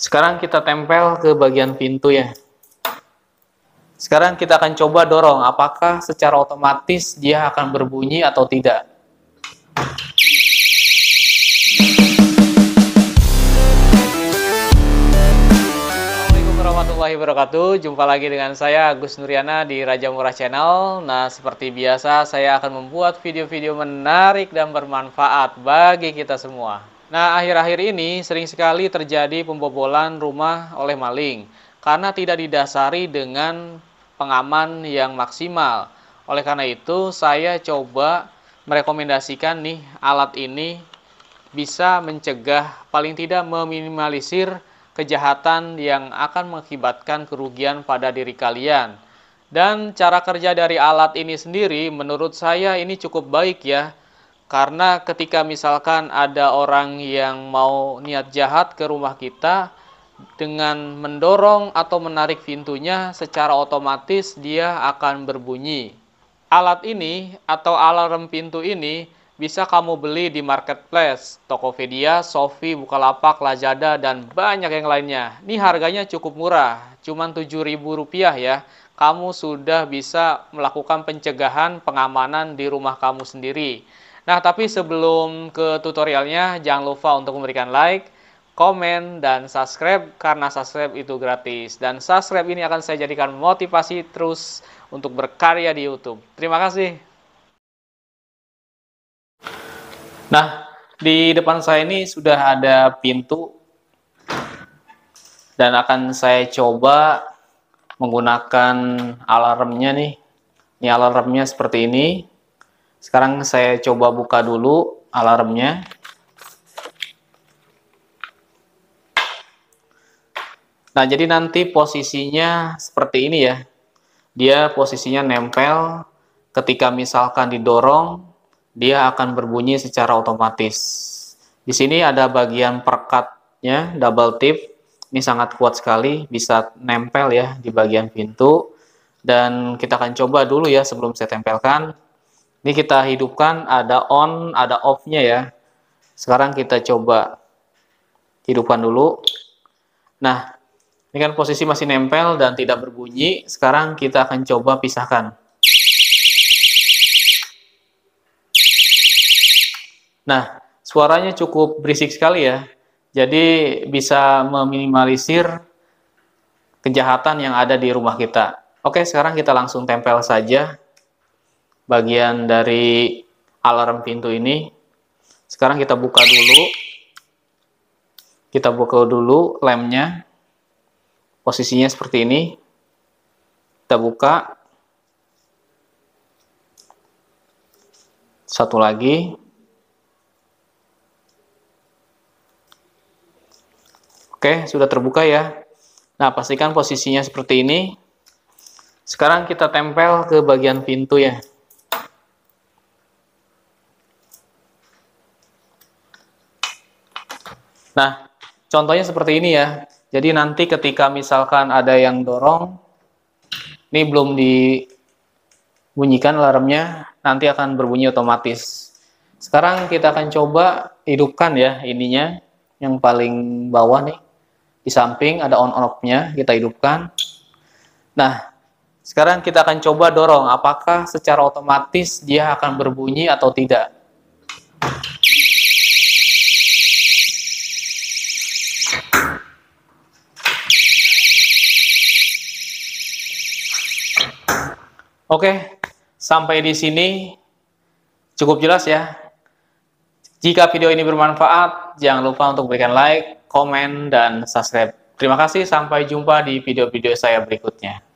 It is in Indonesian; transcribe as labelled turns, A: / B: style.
A: Sekarang kita tempel ke bagian pintu ya. Sekarang kita akan coba dorong apakah secara otomatis dia akan berbunyi atau tidak. Assalamualaikum warahmatullahi wabarakatuh. Jumpa lagi dengan saya Agus Nuriana di Raja Murah Channel. Nah, seperti biasa saya akan membuat video-video menarik dan bermanfaat bagi kita semua. Nah, akhir-akhir ini sering sekali terjadi pembobolan rumah oleh maling karena tidak didasari dengan pengaman yang maksimal. Oleh karena itu, saya coba merekomendasikan nih alat ini bisa mencegah paling tidak meminimalisir kejahatan yang akan mengakibatkan kerugian pada diri kalian. Dan cara kerja dari alat ini sendiri menurut saya ini cukup baik ya karena ketika misalkan ada orang yang mau niat jahat ke rumah kita dengan mendorong atau menarik pintunya secara otomatis dia akan berbunyi. Alat ini atau alarm pintu ini bisa kamu beli di marketplace, Tokopedia, Shopee, Bukalapak, Lazada, dan banyak yang lainnya. Ini harganya cukup murah, cuma Rp7.000 ya. Kamu sudah bisa melakukan pencegahan pengamanan di rumah kamu sendiri. Nah, tapi sebelum ke tutorialnya, jangan lupa untuk memberikan like, komen, dan subscribe karena subscribe itu gratis. Dan subscribe ini akan saya jadikan motivasi terus untuk berkarya di YouTube. Terima kasih. Nah, di depan saya ini sudah ada pintu dan akan saya coba menggunakan alarmnya nih. Ini alarmnya seperti ini. Sekarang saya coba buka dulu alarmnya. Nah, jadi nanti posisinya seperti ini ya. Dia posisinya nempel. Ketika misalkan didorong, dia akan berbunyi secara otomatis. Di sini ada bagian perkatnya, double tip. Ini sangat kuat sekali, bisa nempel ya di bagian pintu. Dan kita akan coba dulu ya sebelum saya tempelkan. Ini kita hidupkan, ada on, ada off-nya ya. Sekarang kita coba hidupkan dulu. Nah, ini kan posisi masih nempel dan tidak berbunyi. Sekarang kita akan coba pisahkan. Nah, suaranya cukup berisik sekali ya. Jadi bisa meminimalisir kejahatan yang ada di rumah kita. Oke, sekarang kita langsung tempel saja bagian dari alarm pintu ini. Sekarang kita buka dulu. Kita buka dulu lemnya. Posisinya seperti ini. Kita buka. Satu lagi. Oke, sudah terbuka ya. Nah, pastikan posisinya seperti ini. Sekarang kita tempel ke bagian pintu ya. Nah, contohnya seperti ini ya. Jadi nanti ketika misalkan ada yang dorong, ini belum dibunyikan alarmnya, nanti akan berbunyi otomatis. Sekarang kita akan coba hidupkan ya ininya, yang paling bawah nih. Di samping ada on off-nya, kita hidupkan. Nah, sekarang kita akan coba dorong apakah secara otomatis dia akan berbunyi atau tidak. Oke, sampai di sini cukup jelas ya. Jika video ini bermanfaat, jangan lupa untuk berikan like, komen, dan subscribe. Terima kasih, sampai jumpa di video-video saya berikutnya.